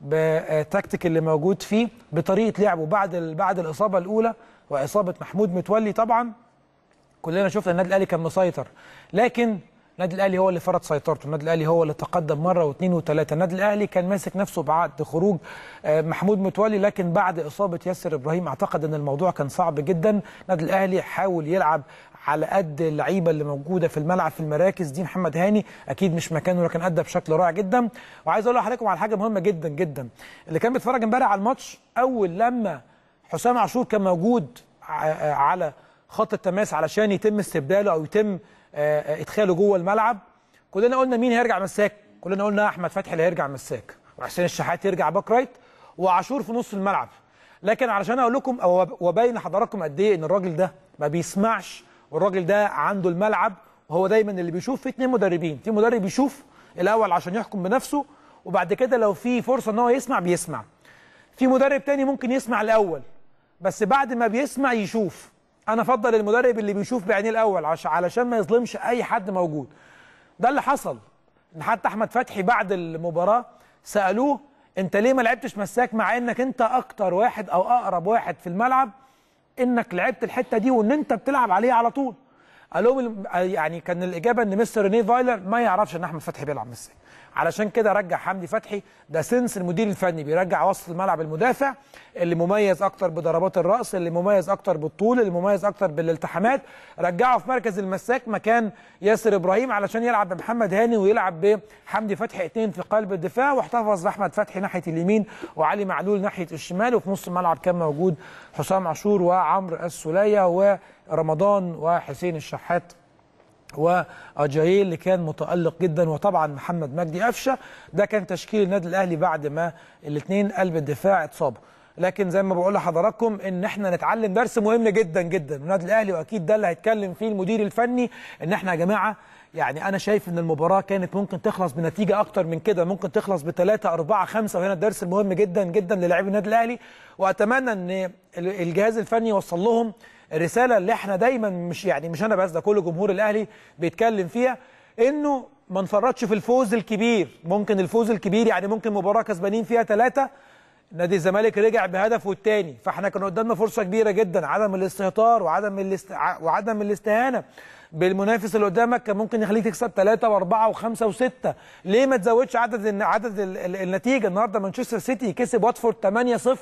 بالتكتيك اللي موجود فيه بطريقه لعبه بعد بعد الاصابه الاولى واصابه محمود متولي طبعا كلنا شفنا النادي الاهلي كان مسيطر لكن النادي الاهلي هو اللي فرض سيطرته النادي الاهلي هو اللي تقدم مره واثنين وثلاثه النادي الاهلي كان ماسك نفسه بعد خروج آه، محمود متولي لكن بعد اصابه ياسر ابراهيم اعتقد ان الموضوع كان صعب جدا النادي الاهلي حاول يلعب على قد اللعيبه اللي موجوده في الملعب في المراكز دي محمد هاني اكيد مش مكانه لكن ادى بشكل رائع جدا وعايز اقول لحضراتكم على حاجه مهمه جدا جدا اللي كان بيتفرج امبارح على الماتش اول لما حسام عاشور كان موجود آه، على خط التماس علشان يتم استبداله او يتم آه، آه، ادخاله جوه الملعب كلنا قلنا مين هيرجع مساك كلنا قلنا احمد فتحي اللي هيرجع مساك وحسين الشحات يرجع باك رايت وعاشور في نص الملعب لكن علشان اقول لكم وابين لحضراتكم قد ايه ان الراجل ده ما بيسمعش والراجل ده عنده الملعب وهو دايما اللي بيشوف في اثنين مدربين في مدرب يشوف الاول عشان يحكم بنفسه وبعد كده لو في فرصه ان هو يسمع بيسمع في مدرب تاني ممكن يسمع الاول بس بعد ما بيسمع يشوف انا افضل المدرب اللي بيشوف بعينيه الاول علشان ما يظلمش اي حد موجود ده اللي حصل حتى احمد فتحي بعد المباراه سالوه انت ليه ما لعبتش مساك مع انك انت اكتر واحد او اقرب واحد في الملعب انك لعبت الحته دي وان انت بتلعب عليها على طول قال لهم يعني كان الاجابه ان مستر رينيه فايلر ما يعرفش ان احمد فتحي بيلعب مساك علشان كده رجع حمدي فتحي ده سنس المدير الفني بيرجع وسط الملعب المدافع اللي مميز اكتر بضربات الراس اللي مميز اكتر بالطول اللي مميز اكتر بالالتحامات رجعه في مركز المساك مكان ياسر ابراهيم علشان يلعب بمحمد هاني ويلعب بحمدي فتحي اثنين في قلب الدفاع واحتفظ باحمد فتحي ناحيه اليمين وعلي معلول ناحيه الشمال وفي نص الملعب كان موجود حسام عاشور وعمرو السوليه ورمضان وحسين الشحات واجاييل اللي كان متالق جدا وطبعا محمد مجدي قفشه ده كان تشكيل النادي الاهلي بعد ما الاثنين قلب الدفاع اتصابوا لكن زي ما بقول لحضراتكم ان احنا نتعلم درس مهم جدا جدا النادي الاهلي واكيد ده اللي هيتكلم فيه المدير الفني ان احنا يا جماعه يعني انا شايف ان المباراه كانت ممكن تخلص بنتيجه اكتر من كده ممكن تخلص بثلاثة أربعة خمسة وهنا الدرس المهم جدا جدا للاعبي النادي الاهلي واتمنى ان الجهاز الفني يوصل لهم الرساله اللي احنا دايما مش يعني مش انا بس ده كل جمهور الاهلي بيتكلم فيها انه ما نفرطش في الفوز الكبير ممكن الفوز الكبير يعني ممكن مباراه كسبانين فيها ثلاثة نادي الزمالك رجع بهدف والتاني فاحنا كان قدامنا فرصه كبيره جدا عدم الاستهتار وعدم الاست... وعدم الاستهانه بالمنافس اللي قدامك كان ممكن يخليك تكسب 3 و4 و5 و6 ليه ما تزودش عدد عدد النتيجه النهارده مانشستر سيتي كسب واتفورد 8-0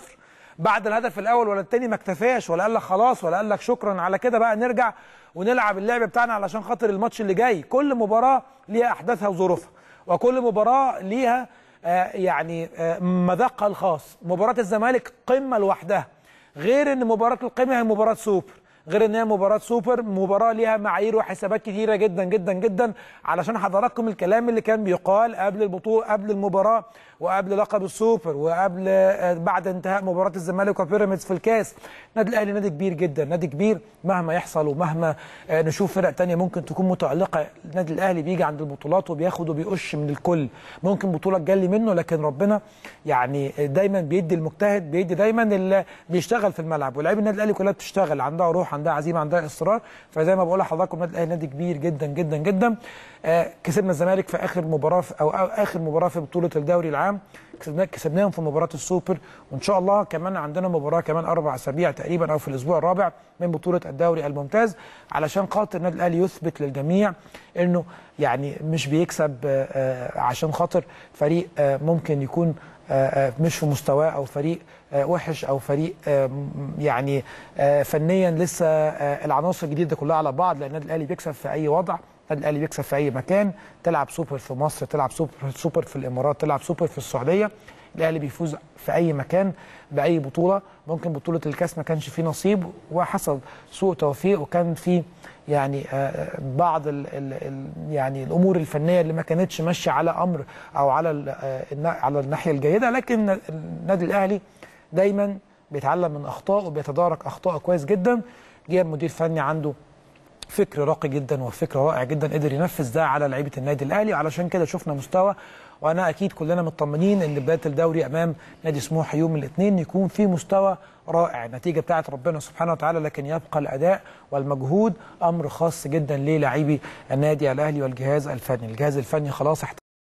بعد الهدف الاول ولا الثاني ما اكتفاش ولا قال لك خلاص ولا قال لك شكرا على كده بقى نرجع ونلعب اللعب بتاعنا علشان خاطر الماتش اللي جاي كل مباراه ليها احداثها وظروفها وكل مباراه ليها آه يعني آه مذاقها الخاص مباراه الزمالك قمه لوحدها غير ان مباراه القمه هي مباراه سوبر غير ان هي مباراه سوبر مباراه ليها معايير وحسابات كثيره جدا جدا جدا علشان حضراتكم الكلام اللي كان بيقال قبل البطوله قبل المباراه وقبل لقب السوبر وقبل آه، بعد انتهاء مباراه الزمالك وبيراميدز في الكاس النادي الاهلي نادي كبير جدا نادي كبير مهما يحصل ومهما آه، نشوف فرق ثانيه ممكن تكون متالقه النادي الاهلي بيجي عند البطولات وبياخد وبيقش من الكل ممكن بطوله تجلي منه لكن ربنا يعني آه، دايما بيدي المجتهد بيدي دايما اللي بيشتغل في الملعب ولاعيبه النادي الاهلي كلها بتشتغل عندها روح عندها عزيمه عندها اصرار فزي ما بقول لحضراتكم النادي الاهلي نادي كبير جدا جدا جدا آه كسبنا الزمالك في اخر مباراه او اخر مباراه في بطوله الدوري العام كسبنا كسبناهم في مباراه السوبر وان شاء الله كمان عندنا مباراه كمان اربع اسابيع تقريبا او في الاسبوع الرابع من بطوله الدوري الممتاز علشان خاطر النادي الاهلي يثبت للجميع انه يعني مش بيكسب آه, آه، عشان خاطر فريق آه ممكن يكون آه، آه، مش في مستواه او فريق آه، وحش او فريق يعني فنيا لسه العناصر الجديده كلها على بعض لان النادي الاهلي بيكسب في اي وضع النادي الاهلي بيكسب في اي مكان تلعب سوبر في مصر تلعب سوبر سوبر في الامارات تلعب سوبر في السعوديه الاهلي بيفوز في اي مكان باي بطوله ممكن بطوله الكاس ما كانش فيه نصيب وحصل سوء توفيق وكان في يعني آه، بعض الـ الـ يعني الامور الفنيه اللي ما كانتش ماشيه على امر او على آه، على الناحيه الجيده لكن النادي الاهلي دايما بيتعلم من اخطائه وبيتدارك اخطائه كويس جدا جاب مدير فني عنده فكر راقي جدا وفكر رائع جدا قدر ينفذ ده على لعيبه النادي الاهلي علشان كده شفنا مستوى وانا اكيد كلنا مطمنين ان بدايه الدوري امام نادي سموحه يوم الاثنين يكون في مستوى رائع النتيجه بتاعه ربنا سبحانه وتعالى لكن يبقى الاداء والمجهود امر خاص جدا للاعبي النادي الاهلي والجهاز الفني الجهاز الفني خلاص